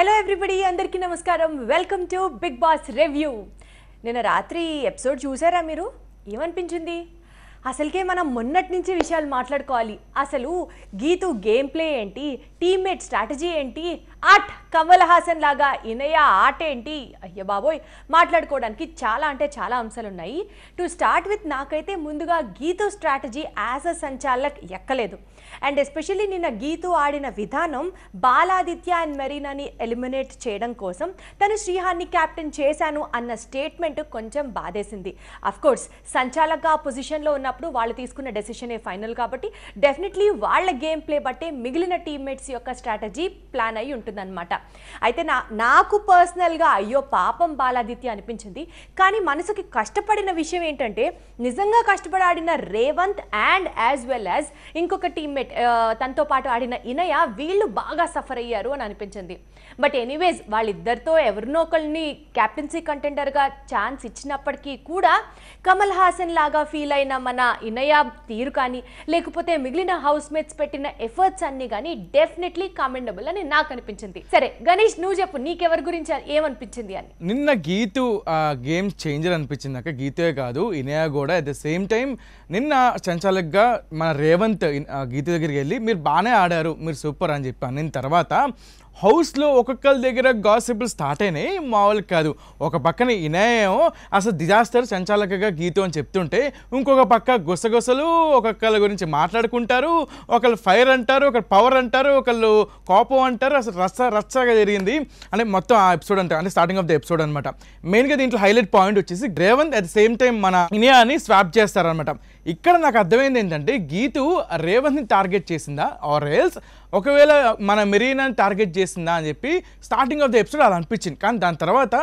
hello everybody అందరికీ నమస్కారం welcome to Bigg Boss review నిన్న రాత్రి ఎపిసోడ్ చూసారా మీరు ఏమనిపించింది అసలుకే మనం మొన్నటి నుంచి విషయాలు మాట్లాడుకోవాలి అసలు గీతు గేమ్ ప్లే ఏంటి టీమ్మేట్ స్ట్రాటజీ ఏంటి ఆట్ కమల్ హాసన్ లాగా ఇనయ ఆట ఏంటి అయ్య బాబోయ్ మాట్లాడుకోవడానికి చాలా అంటే చాలా అంశాలు ఉన్నాయి టు స్టార్ట్ విత్ నాకైతే ముందుగా గీతు స్ట్రాటజీ యాజ్ అ సంచాలక్ ఎక్కలేదు అండ్ ఎస్పెషల్లీ నిన్న గీతు ఆడిన విధానం బాలాదిత్య అండ్ మెరీనాని ఎలిమినేట్ చేయడం కోసం తను శ్రీహాన్ని క్యాప్టెన్ చేశాను అన్న స్టేట్మెంట్ కొంచెం బాధేసింది కోర్స్ సంచాలక పొజిషన్లో ఉన్నప్పుడు వాళ్ళు తీసుకున్న డెసిషనే ఫైనల్ కాబట్టి డెఫినెట్లీ వాళ్ళ గేమ్ ప్లే బట్టే మిగిలిన టీమ్మేట్స్ యొక్క స్ట్రాటజీ ప్లాన్ అయి ఉంటుందన్నమాట అయితే నా నాకు పర్సనల్గా అయ్యో పాపం బాలాదిత్య అనిపించింది కానీ మనసుకి కష్టపడిన విషయం ఏంటంటే నిజంగా కష్టపడాడిన Revanth and as well as ఇంకొక టీమ్మేట్ పెట్ తనతో పాటు ఆడిన ఇనయ వీళ్ళు బాగా సఫర్ అయ్యారు అని అనిపించింది బట్ ఎనీవేస్ వాళ్ళిద్దరితో ఎవరినో ఒకరిని క్యాప్టెన్సీ కంటెండర్గా ఛాన్స్ ఇచ్చినప్పటికీ కూడా కమల్ హాసన్ లాగా ఫీల్ అయిన మన ఇనయ తీరు కానీ లేకపోతే మిగిలిన హౌస్ మేట్స్ పెట్టిన ఎఫర్ట్స్ అన్ని కానీ డెఫినెట్లీ కామెండబుల్ అని నాకు అనిపించింది సరే గణేష్ నువ్వు చెప్పు నీకెవరి గురించి ఏమనిపించింది అని నిన్న గీతు గేమ్ చేంజర్ అనిపించింది అక్క గీతే కాదు ఇనయ కూడా అట్ ద సేమ్ టైం నిన్న చంచాలక్గా మన రేవంత్ గీత దగ్గరికి వెళ్ళి మీరు బాగానే ఆడారు మీరు సూపర్ అని చెప్పాను నేను తర్వాత హౌస్లో ఒక్కొక్కరి దగ్గర గాసిపులు స్టార్ట్ అయినాయి మామూలు కాదు ఒక పక్కన ఇనాయం అసలు డిజాస్టర్ సంచాలకగా గీతం అని చెప్తుంటే ఇంకొక పక్క గుసగుసలు ఒక్కొక్కళ్ళ గురించి మాట్లాడుకుంటారు ఒకళ్ళు ఫైర్ అంటారు ఒకరు పవర్ అంటారు ఒకళ్ళు కోపం అంటారు అసలు రచ్చ రచ్చగా జరిగింది అంటే మొత్తం ఆ ఎపిసోడ్ అంటే అంటే స్టార్టింగ్ ఆఫ్ ద ఎపిసోడ్ అనమాట మెయిన్గా దీంట్లో హైలైట్ పాయింట్ వచ్చేసి రేవంత్ అట్ సేమ్ టైం మన ఇనియాని స్వాప్ చేస్తారనమాట ఇక్కడ నాకు అర్థమైంది ఏంటంటే గీతు రేవంత్ని టార్గెట్ చేసిందా ఆర్ ఎల్స్ ఒకవేళ మన మెరీనాని టార్గెట్ చేసిందా అని చెప్పి స్టార్టింగ్ ఆఫ్ ద ఎపిసోడ్ అలా అనిపించింది కానీ దాని తర్వాత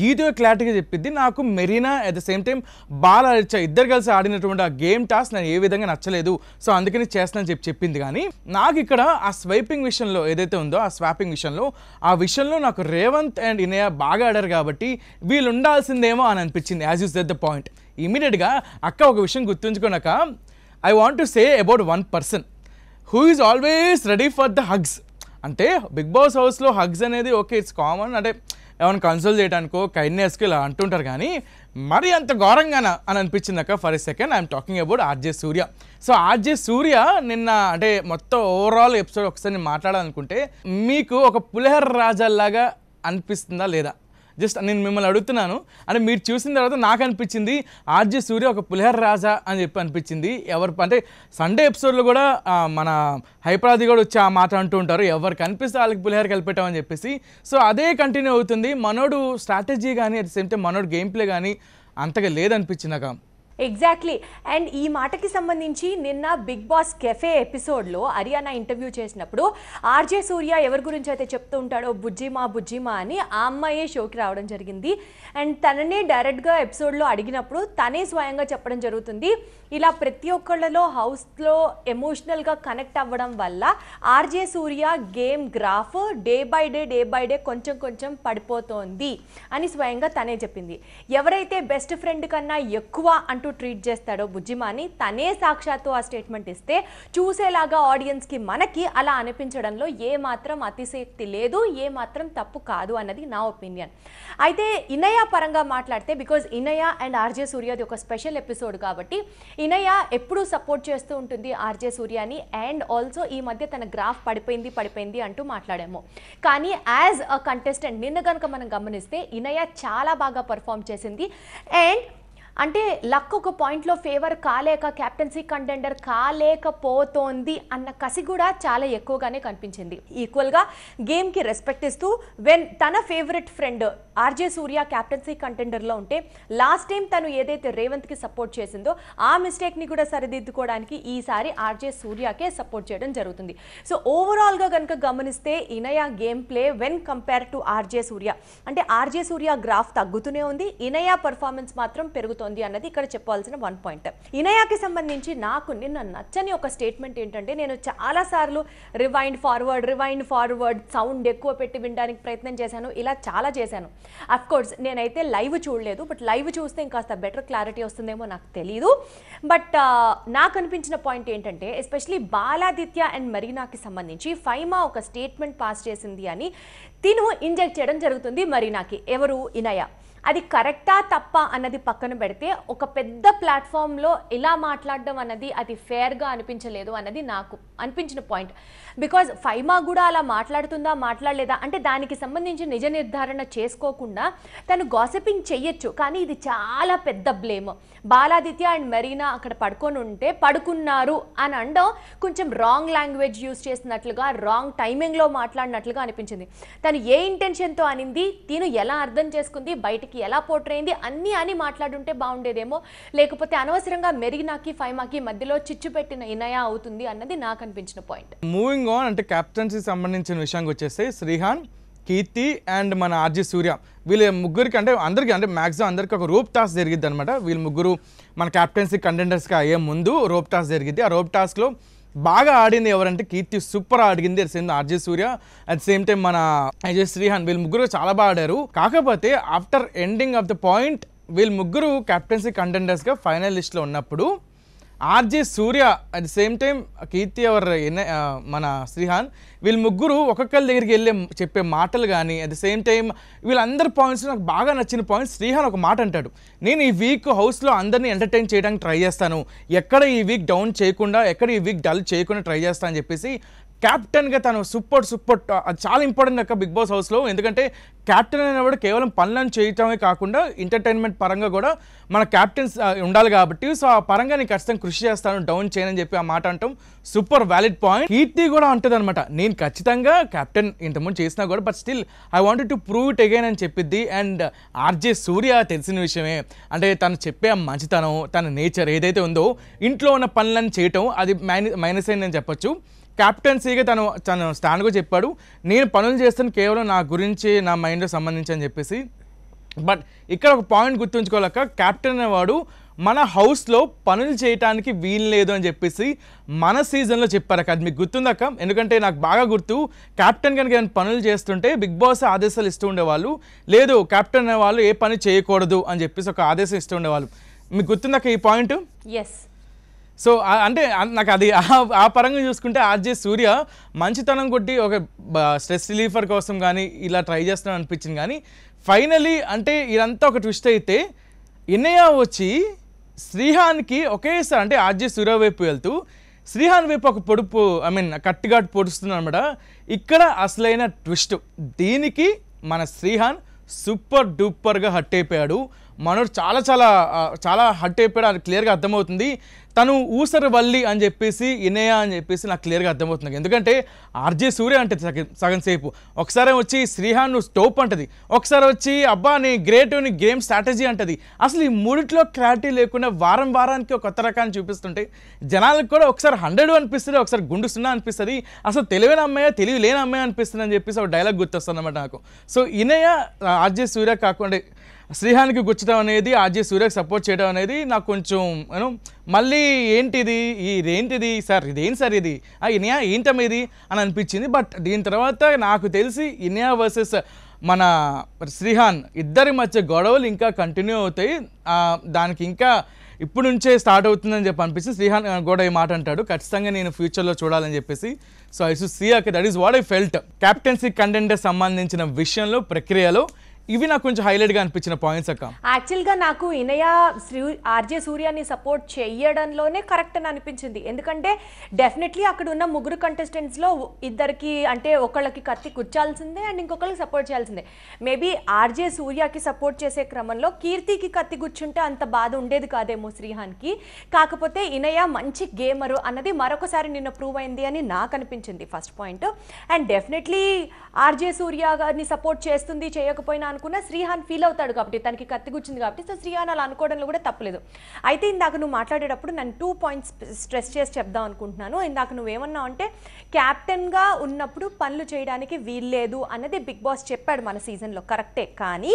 గీతో క్లారిటీగా చెప్పింది నాకు Marina at the same time బాల అరిచా ఇద్దరు కలిసి ఆడినటువంటి ఆ గేమ్ టాస్క్ నేను ఏ విధంగా నచ్చలేదు సో అందుకని చేస్తానని చెప్పి చెప్పింది కానీ నాకు ఇక్కడ ఆ స్వైపింగ్ విషయంలో ఏదైతే ఉందో ఆ స్వాపింగ్ విషయంలో ఆ విషయంలో నాకు రేవంత్ అండ్ ఇనయ బాగా ఆడారు కాబట్టి వీళ్ళు ఉండాల్సిందేమో అని అనిపించింది as use that the point ఇమీడియట్గా అక్క ఒక విషయం గుర్తుంచుకున్నాక I want to say about one person who is always ready for the hugs అంటే బిగ్ బాస్ హౌస్లో హగ్స్ అనేది ఓకే ఇట్స్ కామన్ అంటే ఏమైనా కన్సోల్ చేయడానికో కైండ్నెస్కి ఇలా అంటుంటారు కానీ మరి అంత ఘోరంగానా అని అనిపించింది అక్క for a second I'm talking about RJ Surya so RJ Surya నిన్న అంటే మొత్తం ఓవరాల్ ఎపిసోడ్ ఒకసారి మాట్లాడాలనుకుంటే మీకు ఒక పులిహర రాజాల్లాగా అనిపిస్తుందా లేదా జస్ట్ నేను మిమ్మల్ని అడుగుతున్నాను అంటే మీరు చూసిన తర్వాత నాకు అనిపించింది ఆర్జే సూర్య ఒక పులిహర రాజా అని చెప్పి అనిపించింది ఎవరు అంటే సండే ఎపిసోడ్లో కూడా మన హైపరాది కూడా వచ్చి ఆ మాట అంటూ ఉంటారు ఎవరు కనిపిస్తే వాళ్ళకి పులిహర కలిపెట్టామని చెప్పేసి సో అదే కంటిన్యూ అవుతుంది మనోడు స్ట్రాటజీ కానీ అట్ సేమ్ టైం మనోడు గేమ్ ప్లే కానీ అంతగా లేదనిపించింది నాకు ఎగ్జాక్ట్లీ అండ్ ఈ మాటకి సంబంధించి నిన్న బిగ్ బాస్ కెఫే ఎపిసోడ్లో అరియానా ఇంటర్వ్యూ చేసినప్పుడు ఆర్జే సూర్య ఎవరి గురించి అయితే చెప్తూ ఉంటాడో బుజ్జిమా బుజ్జిమా అని ఆ అమ్మాయే షోకి రావడం జరిగింది అండ్ తననే డైరెక్ట్గా ఎపిసోడ్లో అడిగినప్పుడు తనే స్వయంగా చెప్పడం జరుగుతుంది ఇలా ప్రతి ఒక్కళ్ళలో హౌస్లో ఎమోషనల్గా కనెక్ట్ అవ్వడం వల్ల RJ Surya game graph day by day day by day కొంచెం కొంచెం పడిపోతోంది అని స్వయంగా తనే చెప్పింది ఎవరైతే బెస్ట్ ఫ్రెండ్ కన్నా ఎక్కువ అంటే అంటూ ట్రీట్ చేస్తాడో బుజ్జిమాని తనే సాక్షాత్తు ఆ స్టేట్మెంట్ ఇస్తే చూసేలాగా ఆడియన్స్కి మనకి అలా అనిపించడంలో ఏ మాత్రం అతిశక్తి లేదు ఏ మాత్రం తప్పు కాదు అన్నది నా ఒపీనియన్ అయితే ఇనయ పరంగా మాట్లాడితే బికాజ్ ఇనయ అండ్ ఆర్జే సూర్యది ఒక స్పెషల్ ఎపిసోడ్ కాబట్టి ఇనయ ఎప్పుడూ సపోర్ట్ చేస్తూ ఉంటుంది ఆర్జే సూర్యని అండ్ ఆల్సో ఈ మధ్య తన గ్రాఫ్ పడిపోయింది పడిపోయింది అంటూ మాట్లాడాము కానీ యాజ్ అ కంటెస్టెంట్ నిన్న కనుక మనం గమనిస్తే ఇనయ చాలా బాగా పర్ఫామ్ చేసింది అండ్ అంటే లక్ ఒక పాయింట్లో ఫేవర్ కాలేక క్యాప్టెన్సీ కంటెండర్ కాలేకపోతోంది అన్న కసి కూడా చాలా ఎక్కువగానే కనిపించింది ఈక్వల్గా గేమ్కి రెస్పెక్ట్ ఇస్తూ వెన్ తన favourite friend RJ Surya captaincy కంటెండర్లో ఉంటే లాస్ట్ టైం తను ఏదైతే రేవంత్కి సపోర్ట్ చేసిందో ఆ మిస్టేక్ని కూడా సరిదిద్దుకోవడానికి ఈసారి ఆర్జే సూర్యకే సపోర్ట్ చేయడం జరుగుతుంది సో ఓవరాల్గా కనుక గమనిస్తే Inaya game play when compare to RJ Surya అంటే ఆర్జే సూర్య గ్రాఫ్ తగ్గుతూనే ఉంది ఇనయా పర్ఫార్మెన్స్ మాత్రం పెరుగుతుంది జరుగుతోంది అన్నది ఇక్కడ చెప్పాల్సిన వన్ పాయింట్ ఇనయాకి సంబంధించి నాకు నిన్న నచ్చని ఒక స్టేట్మెంట్ ఏంటంటే నేను చాలాసార్లు rewind forward rewind forward sound ఎక్కువ పెట్టి వినడానికి ప్రయత్నం చేశాను ఇలా చాలా చేశాను కోర్స్ నేనైతే లైవ్ చూడలేదు బట్ లైవ్ చూస్తే ఇంకాస్త బెటర్ క్లారిటీ వస్తుందేమో నాకు తెలియదు బట్ uh, నాకు అనిపించిన పాయింట్ ఏంటంటే ఎస్పెషలీ బాలాదిత్య అండ్ మరీనాకి సంబంధించి ఫైమా ఒక స్టేట్మెంట్ పాస్ చేసింది అని తిను ఇంజెక్ట్ చేయడం జరుగుతుంది మరీనాకి ఎవరు ఇనయా అది కరెక్టా తప్ప అన్నది పక్కన పెడితే ఒక పెద్ద ప్లాట్ఫామ్లో ఇలా మాట్లాడడం అన్నది అది ఫేర్గా అనిపించలేదు అన్నది నాకు అనిపించిన పాయింట్ బికాజ్ ఫైమా కూడా అలా మాట్లాడుతుందా మాట్లాడలేదా అంటే దానికి సంబంధించి నిజ నిర్ధారణ చేసుకోకుండా తను గాసిపింగ్ చెయ్యొచ్చు కానీ ఇది చాలా పెద్ద బ్లేమ్ బాలాదిత్య అండ్ మెరీనా అక్కడ పడుకొని ఉంటే పడుకున్నారు అని అండో కొంచెం రాంగ్ లాంగ్వేజ్ యూజ్ చేసినట్లుగా రాంగ్ టైమింగ్లో మాట్లాడినట్లుగా అనిపించింది తను ఏ ఇంటెన్షన్తో అనింది తిను ఎలా అర్థం చేసుకుంది బయటికి ఎలా పోట్రైంది అన్నీ అని మాట్లాడుంటే బాగుండేదేమో లేకపోతే అనవసరంగా మెరీనాకి ఫైమాకి మధ్యలో చిచ్చు పెట్టిన ఇనయా అవుతుంది అన్నది నాకు అనిపించిన పాయింట్ మూవింగ్ ఆన్ అంటే క్యాప్టెన్సీ సంబంధించిన విషయానికి వచ్చేస్తే శ్రీహాన్ కీర్తి అండ్ మన ఆర్జీ సూర్య వీళ్ళ ముగ్గురికి అంటే అందరికీ అంటే మ్యాక్సిమం అందరికీ ఒక రూప్ టాస్క్ జరిగిద్ది అనమాట వీళ్ళు ముగ్గురు మన క్యాప్టెన్సీ కంటెండర్స్గా అయ్యే ముందు రూప్ టాస్క్ జరిగింది ఆ రూప్ టాస్క్లో బాగా ఆడింది ఎవరంటే కీర్తి సూపర్ ఆడింది at same RJ Surya at same time మన అజయ్ శ్రీహాన్ వీళ్ళు ముగ్గురు చాలా బాగా ఆడారు కాకపోతే after ending of the point వీళ్ళు ముగ్గురు కెప్టెన్సీ కంటెండర్స్గా లిస్ట్లో ఉన్నప్పుడు RJ Surya at the same time Keerthi ఎవర్ మన శ్రీహాన్ వీళ్ళు ముగ్గురు ఒక్కొక్కరి దగ్గరికి వెళ్ళే చెప్పే మాటలు కానీ అట్ ద సేమ్ టైం వీళ్ళందరి పాయింట్స్ నాకు బాగా నచ్చిన పాయింట్స్ శ్రీహాన్ ఒక మాట అంటాడు నేను ఈ వీక్ హౌస్లో అందరినీ ఎంటర్టైన్ చేయడానికి ట్రై చేస్తాను ఎక్కడ ఈ వీక్ డౌన్ చేయకుండా ఎక్కడ ఈ వీక్ డల్ చేయకుండా ట్రై చేస్తాను అని చెప్పేసి క్యాప్టెన్గా తను సూపర్ సూపర్ అది చాలా ఇంపార్టెంట్ అక్క బిగ్ బాస్ హౌస్లో ఎందుకంటే క్యాప్టెన్ అనేవాడు కేవలం పనులను చేయటమే కాకుండా ఎంటర్టైన్మెంట్ పరంగా కూడా మన క్యాప్టెన్స్ ఉండాలి కాబట్టి సో ఆ పరంగా నేను ఖచ్చితంగా కృషి చేస్తాను డౌన్ చేయను అని చెప్పి ఆ మాట అంటాం సూపర్ వ్యాలిడ్ పాయింట్ కీర్తి కూడా అంటుంది అనమాట నేను ఖచ్చితంగా క్యాప్టెన్ ఇంతకుముందు చేసినా కూడా but still I want to prove it again అని చెప్పిద్ది అండ్ ఆర్జే సూర్య తెలిసిన విషయమే అంటే తను చెప్పే మంచితనం తన నేచర్ ఏదైతే ఉందో ఇంట్లో ఉన్న పనులను చేయటం అది మైనస్ అయిందని చెప్పొచ్చు క్యాప్టెన్సీగా తను తను స్టాండ్గా చెప్పాడు నేను పనులు చేస్తాను కేవలం నా గురించి నా మైండ్కి సంబంధించి అని చెప్పేసి బట్ ఇక్కడ ఒక పాయింట్ గుర్తుంచుకోలేక క్యాప్టెన్ అనేవాడు మన హౌస్లో పనులు చేయటానికి వీలు లేదు అని చెప్పేసి మన సీజన్లో చెప్పారు అక్క అది మీకు గుర్తుందక్క ఎందుకంటే నాకు బాగా గుర్తు క్యాప్టెన్ కనుక నేను పనులు చేస్తుంటే బిగ్ బాస్ ఆదేశాలు ఇస్తూ ఉండేవాళ్ళు లేదు క్యాప్టెన్ అనేవాళ్ళు ఏ పని చేయకూడదు అని చెప్పేసి ఒక ఆదేశం ఇస్తూ ఉండేవాళ్ళు మీకు గుర్తుందక్క ఈ పాయింట్ ఎస్ సో అంటే నాకు అది ఆ పరంగా చూసుకుంటే ఆర్జే సూర్య మంచితనం కొట్టి ఒక స్ట్రెస్ రిలీఫర్ కోసం కానీ ఇలా ట్రై చేస్తున్నాను అనిపించింది కానీ ఫైనలీ అంటే ఇదంతా ఒక ట్విస్ట్ అయితే ఎన్నయ్య వచ్చి శ్రీహాన్కి ఒకేసారి అంటే ఆర్జే సూర్య వైపు వెళ్తూ శ్రీహాన్ వైపు ఒక పొడుపు ఐ మీన్ కట్టుగాటు పొడుస్తున్నాను అనమాట ఇక్కడ అసలైన ట్విస్ట్ దీనికి మన శ్రీహాన్ సూపర్ డూపర్గా హట్ అయిపోయాడు మనోడు చాలా చాలా చాలా హట్ అయిపోయాడు అది క్లియర్గా అర్థమవుతుంది తను ఊసరి వల్లి అని చెప్పేసి ఇనేయ అని చెప్పేసి నాకు క్లియర్గా అర్థమవుతుంది ఎందుకంటే ఆర్జే సూర్య అంటే సగం సేపు ఒకసారి వచ్చి శ్రీహాన్ నువ్వు స్టోప్ అంటది ఒకసారి వచ్చి అబ్బా నీ గ్రేట్ నీ గేమ్ స్ట్రాటజీ అంటది అసలు ఈ మూడిట్లో క్లారిటీ లేకుండా వారం వారానికి ఒక కొత్త రకాన్ని చూపిస్తుంటే జనాలకు కూడా ఒకసారి హండ్రెడ్ అనిపిస్తుంది ఒకసారి గుండు సున్నా అనిపిస్తుంది అసలు తెలివైన అమ్మాయి తెలివి లేని అమ్మాయి అనిపిస్తుంది అని చెప్పేసి ఒక డైలాగ్ గుర్తొస్తుంది అనమాట నాకు సో ఇనయ ఆర్జే సూర్య కాకుండా శ్రీహానికి గుచ్చడం అనేది ఆర్జే సూర్యకు సపోర్ట్ చేయడం అనేది నాకు కొంచెం నేను మళ్ళీ ఏంటిది ఇదేంటిది సార్ ఇదేంటి సార్ ఇది ఇనియా ఏంటమ్ ఇది అని అనిపించింది బట్ దీని తర్వాత నాకు తెలిసి ఇనియా వర్సెస్ మన శ్రీహాన్ ఇద్దరి మధ్య గొడవలు ఇంకా కంటిన్యూ అవుతాయి దానికి ఇంకా ఇప్పుడు నుంచే స్టార్ట్ అవుతుందని చెప్పి అనిపిస్తుంది శ్రీహాన్ కూడా ఈ మాట అంటాడు ఖచ్చితంగా నేను ఫ్యూచర్లో చూడాలని చెప్పేసి సో ఐ సు see okay that is what I felt captaincy content సంబంధించిన విషయంలో ప్రక్రియలో ఇవి నాకు కొంచెం హైలైట్ గా అనిపించిన పాయింట్స్ అక్క యాక్చువల్ గా నాకు ఇనయ శ్రీ ఆర్జే సూర్యాన్ని సపోర్ట్ చేయడంలోనే కరెక్ట్ అని అనిపించింది ఎందుకంటే డెఫినెట్లీ అక్కడ ఉన్న ముగ్గురు కంటెస్టెంట్స్ లో ఇద్దరికి అంటే ఒకళ్ళకి కత్తి కుచ్చాల్సిందే అండ్ ఇంకొకళ్ళకి సపోర్ట్ చేయాల్సిందే మేబీ ఆర్జే సూర్యకి సపోర్ట్ చేసే క్రమంలో కీర్తికి కత్తి గుచ్చుంటే అంత బాధ ఉండేది కాదేమో శ్రీహాన్కి కాకపోతే ఇనయ మంచి గేమరు అన్నది మరొకసారి నిన్న ప్రూవ్ అయింది అని నాకు అనిపించింది first point and definitely RJ Surya గారిని సపోర్ట్ చేస్తుంది చేయకపోయినా అనుకున్నా శ్రీహాన్ ఫీల్ అవుతాడు కాబట్టి తనకి కత్తి కూర్చుంది కాబట్టి సో శ్రీహాన్ అలా అనుకోవడంలో కూడా తప్పలేదు అయితే ఇందాక నువ్వు మాట్లాడేటప్పుడు నన్ను టూ పాయింట్స్ స్ట్రెస్ చేసి చెప్దాం అనుకుంటున్నాను ఇందాక నువ్వేమన్నావు అంటే క్యాప్టెన్గా ఉన్నప్పుడు పనులు చేయడానికి వీల్లేదు అన్నది బిగ్ బాస్ చెప్పాడు మన సీజన్లో కరెక్టే కానీ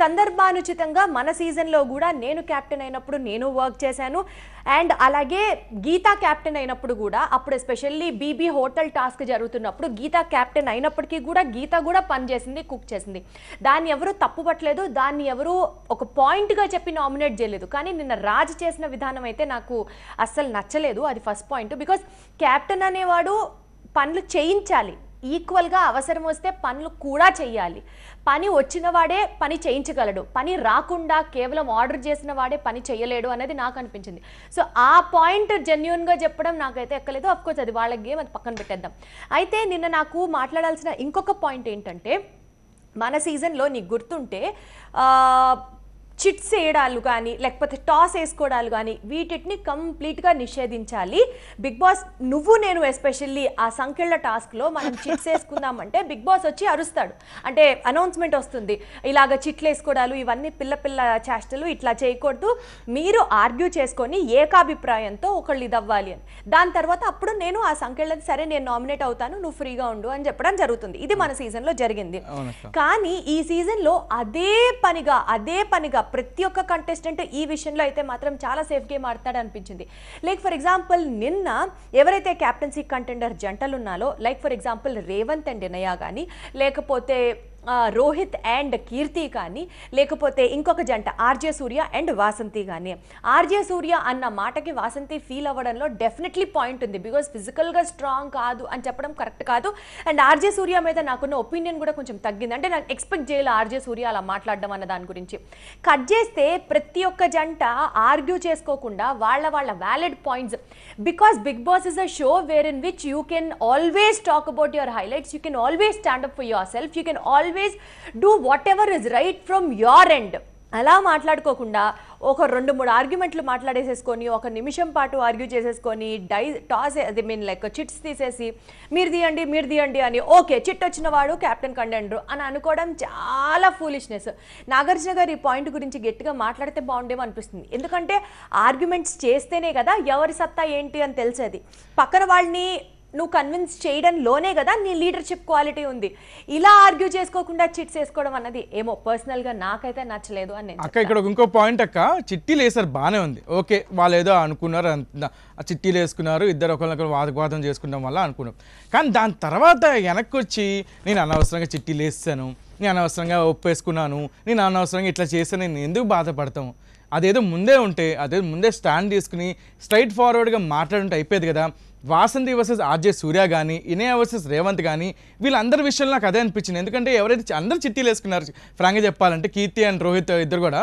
సందర్భానుచితంగా మన సీజన్లో కూడా నేను క్యాప్టెన్ అయినప్పుడు నేను వర్క్ చేశాను అండ్ అలాగే గీతా క్యాప్టెన్ అయినప్పుడు కూడా అప్పుడు ఎస్పెషల్లీ బీబీ హోటల్ టాస్క్ జరుగుతున్నప్పుడు గీతా క్యాప్టెన్ అయినప్పటికీ కూడా గీత కూడా పనిచేసింది కుక్ చేసింది దాన్ని ఎవరు తప్పు పట్టలేదు దాన్ని ఎవరు ఒక పాయింట్గా చెప్పి నామినేట్ చేయలేదు కానీ నిన్న రాజు చేసిన విధానం అయితే నాకు అస్సలు నచ్చలేదు అది ఫస్ట్ పాయింట్ బికాస్ క్యాప్టెన్ అనేవాడు పనులు చేయించాలి ఈక్వల్గా అవసరం వస్తే పనులు కూడా చేయాలి పని వచ్చిన వాడే పని చేయించగలడు పని రాకుండా కేవలం ఆర్డర్ చేసిన వాడే పని చేయలేడు అనేది నాకు అనిపించింది సో ఆ పాయింట్ జెన్యున్గా చెప్పడం నాకైతే ఎక్కలేదు అఫ్కోర్స్ అది వాళ్ళ గేమ్ అది పక్కన పెట్టేద్దాం అయితే నిన్న నాకు మాట్లాడాల్సిన ఇంకొక పాయింట్ ఏంటంటే మన సీజన్లో నీకు గుర్తుంటే చిట్స్ వేయడాలు కానీ లేకపోతే టాస్ వేసుకోవడాలు కానీ వీటిని కంప్లీట్గా నిషేధించాలి బిగ్ బాస్ నువ్వు నేను ఎస్పెషల్లీ ఆ సంఖ్యళ్ళ టాస్క్లో మనం చిట్స్ వేసుకుందామంటే బిగ్ బాస్ వచ్చి అరుస్తాడు అంటే అనౌన్స్మెంట్ వస్తుంది ఇలాగ చిట్లు వేసుకోవడాలు ఇవన్నీ పిల్ల పిల్ల చేష్టలు ఇట్లా చేయకూడదు మీరు ఆర్గ్యూ చేసుకొని ఏకాభిప్రాయంతో ఒకళ్ళు ఇదవ్వాలి అని దాని తర్వాత అప్పుడు నేను ఆ సంఖ్యలది సరే నేను నామినేట్ అవుతాను నువ్వు ఫ్రీగా ఉండు అని చెప్పడం జరుగుతుంది ఇది మన సీజన్లో జరిగింది కానీ ఈ సీజన్లో అదే పనిగా అదే పనిగా ప్రతి ఒక్క కంటెస్టెంట్ ఈ విషయంలో అయితే మాత్రం చాలా సేఫ్ గేమ్ ఆడతాడు అనిపించింది లైక్ ఫర్ ఎగ్జాంపుల్ నిన్న ఎవరైతే క్యాప్టెన్సీ కంటెండర్ జంటలు ఉన్నాలో like for example Revanth and Vinaya కానీ లేకపోతే రోహిత్ అండ్ కీర్తి కానీ లేకపోతే ఇంకొక జంట ఆర్జే సూర్య అండ్ వాసంతి కానీ ఆర్జే సూర్య అన్న మాటకి వాసంతి ఫీల్ అవ్వడంలో డెఫినెట్లీ పాయింట్ ఉంది బికాజ్ ఫిజికల్గా స్ట్రాంగ్ కాదు అని చెప్పడం కరెక్ట్ కాదు అండ్ ఆర్జే సూర్య మీద నాకున్న ఒపీనియన్ కూడా కొంచెం తగ్గింది అంటే నాకు ఎక్స్పెక్ట్ చేయాలి ఆర్జే సూర్య అలా మాట్లాడడం అన్న దాని గురించి కట్ చేస్తే ప్రతి ఒక్క జంట ఆర్గ్యూ చేసుకోకుండా వాళ్ళ వాళ్ళ valid points because Bigg Boss is a show where in which you can always talk about your highlights you can always stand for yourself you can all always do whatever is right from your end అలా మాట్లాడుకోకుండా ఒక రెండు మూడు ఆర్గ్యుమెంట్లు మాట్లాడేసేసుకొని ఒక నిమిషం పాటు argue చేసేసుకొని die toss అది మీన్ లైక్ చిట్స్ తీసేసి మీరు తీయండి మీరు తీయండి అని ఓకే చిట్ వచ్చిన వాడు కెప్టెన్ కండెండ్రు అని అనుకోవడం చాలా ఫూలిష్నెస్ నాగార్జున గారు ఈ పాయింట్ గురించి గట్టిగా మాట్లాడితే బాగుండేమో అనిపిస్తుంది ఎందుకంటే ఆర్గ్యుమెంట్స్ చేస్తేనే కదా ఎవరి సత్తా ఏంటి అని తెలిసేది పక్కన వాళ్ళని నువ్వు కన్విన్స్ చేయడంలోనే కదా నీ లీడర్షిప్ క్వాలిటీ ఉంది ఇలా ఆర్గ్యూ చేసుకోకుండా చిట్స్ వేసుకోవడం అన్నది ఏమో పర్సనల్ గా నాకైతే నచ్చలేదు అని అక్క ఇక్కడ ఇంకో పాయింట్ అక్క చిట్టి లేసారు బాగానే ఉంది ఓకే వాళ్ళు ఏదో అనుకున్నారు ఆ చిట్టీలు వేసుకున్నారు ఇద్దరు ఒకరినొకరు వాదగ్వాదం చేసుకుంటాం వల్ల అనుకున్నాం కానీ దాని తర్వాత వెనక్కి వచ్చి నేను అనవసరంగా చిట్టీలు లేస్తాను నేను అనవసరంగా ఒప్పేసుకున్నాను నేను అనవసరంగా ఇట్లా చేస్తే నేను ఎందుకు బాధపడతాము అదేదో ముందే ఉంటే అదేదో ముందే స్టాండ్ తీసుకుని స్ట్రైట్ ఫార్వర్డ్గా మాట్లాడుంటే అయిపోయేది కదా వాసంతి వర్సెస్ ఆర్జే సూర్య కానీ ఇనయా వర్సెస్ రేవంత్ కానీ వీళ్ళందరి విషయంలో నాకు అదే అనిపించింది ఎందుకంటే ఎవరైతే అందరు చిట్టీలు వేసుకున్నారు ఫ్రాంక్గా చెప్పాలంటే కీర్తి అండ్ రోహిత్ ఇద్దరు కూడా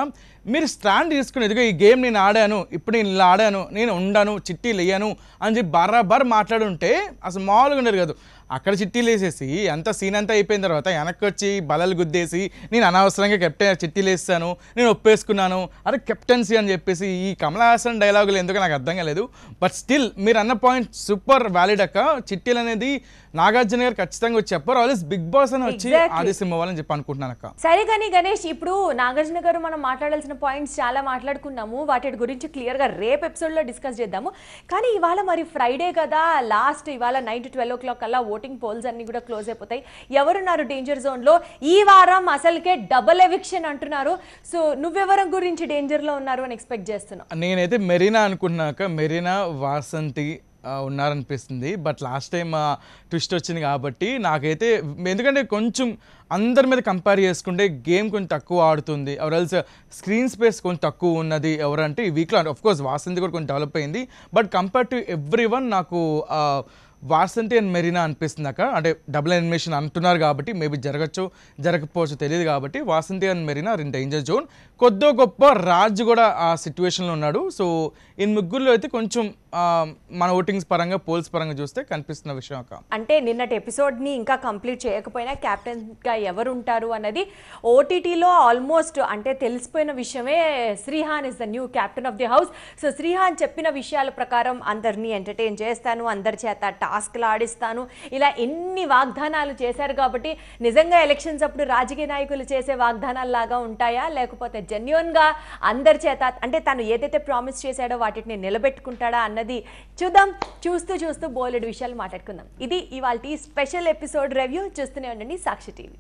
మీరు స్టాండ్ తీసుకుని ఎదుగు ఈ గేమ్ నేను ఆడాను ఇప్పుడు నేను ఇలా ఆడాను నేను ఉండాను చిట్టీలు వేయను అని చెప్పి బరాబర్ మాట్లాడుంటే అసలు మామూలుగా ఉండరు కాదు అక్కడ చిట్టీలు వేసేసి అంత సీన్ అంతా అయిపోయిన తర్వాత వెనక్కి వచ్చి బలలు గుద్దేసి నేను అనవసరంగా కెప్టెన్ చిట్టీలు వేస్తాను నేను ఒప్పేసుకున్నాను అరే కెప్టెన్సీ అని చెప్పేసి ఈ కమల్ హాసన్ డైలాగులు ఎందుకు నాకు అర్థం కాలేదు బట్ స్టిల్ మీరు అన్న పాయింట్ సూపర్ వ్యాలిడ్ అక్క చిట్టీలు అనేది నాగార్జున గారు ఖచ్చితంగా వచ్చి చెప్పారు ఆల్స్ బిగ్ బాస్ అని వచ్చి ఆదేశం ఇవ్వాలని చెప్పి అనుకుంటున్నాను అక్క సరే కానీ గణేష్ ఇప్పుడు నాగార్జున గారు మనం మాట్లాడాల్సిన పాయింట్స్ చాలా మాట్లాడుకున్నాము వాటి గురించి క్లియర్ గా రేపు ఎపిసోడ్ లో డిస్కస్ చేద్దాము కానీ ఇవాళ మరి ఫ్రైడే కదా లాస్ట్ ఇవాళ nine to twelve o'clock కల్లా ఓటింగ్ పోల్స్ అన్ని కూడా క్లోజ్ అయిపోతాయి ఎవరున్నారు డేంజర్ జోన్ లో ఈ వారం అసలుకే డబుల్ ఎవిక్షన్ అంటున్నారు సో నువ్వెవరం గురించి డేంజర్ లో ఉన్నారు అని ఎక్స్పెక్ట్ చేస్తున్నావు నేనైతే మెరీనా అనుకుంటున్నాక మెరీనా వాసంతి ఉన్నారనిపిస్తుంది బట్ లాస్ట్ టైం ట్విస్ట్ వచ్చింది కాబట్టి నాకైతే ఎందుకంటే కొంచెం అందరి మీద కంపేర్ చేసుకుంటే గేమ్ కొంచెం తక్కువ ఆడుతుంది ఎవరెల్స్ స్క్రీన్ స్పేస్ కొంచెం తక్కువ ఉన్నది ఎవరంటే ఈ వీక్లో ఆఫ్ కోర్స్ వాసంతి కూడా కొంచెం డెవలప్ అయింది but compare to everyone నాకు వాసంతి అండ్ మెరీనా అనిపిస్తుంది అక్కడ అంటే డబుల్ అనిమేషన్ అంటున్నారు కాబట్టి మేబీ జరగచ్చు జరగకపోవచ్చు తెలియదు కాబట్టి వాసంతి అండ్ మెరీనా రెండు డేంజర్ జోన్ కొద్దో గొప్ప రాజ్ కూడా ఆ సిచ్యువేషన్లో ఉన్నాడు సో ఈ ముగ్గురులో అయితే కొంచెం మన ఓటింగ్స్ పరంగా పోల్స్ పరంగా చూస్తే కనిపిస్తున్న విషయం ఒక అంటే నిన్నటి ఎపిసోడ్ ని ఇంకా కంప్లీట్ చేయకపోయినా క్యాప్టెన్ గా ఎవరు ఉంటారు అన్నది ఓటీటీలో ఆల్మోస్ట్ అంటే తెలిసిపోయిన విషయమే Srihan is the new captain of the house so Srihan చెప్పిన విషయాల ప్రకారం అందరినీ ఎంటర్టైన్ చేస్తాను అందరి చేత టాస్క్లు ఆడిస్తాను ఇలా ఎన్ని వాగ్దానాలు చేశారు కాబట్టి నిజంగా ఎలక్షన్స్ అప్పుడు రాజకీయ నాయకులు చేసే వాగ్దానాలు లాగా ఉంటాయా లేకపోతే జెన్యున్గా అందరి చేత అంటే తను ఏదైతే ప్రామిస్ చేశాడో వాటిని నిలబెట్టుకుంటాడా అన్న ఉన్నది చూద్దాం చూస్తూ చూస్తూ బోలెడు విషయాలు మాట్లాడుకుందాం ఇది ఇవాళ స్పెషల్ ఎపిసోడ్ రివ్యూ చూస్తూనే ఉండండి సాక్షి టీవీ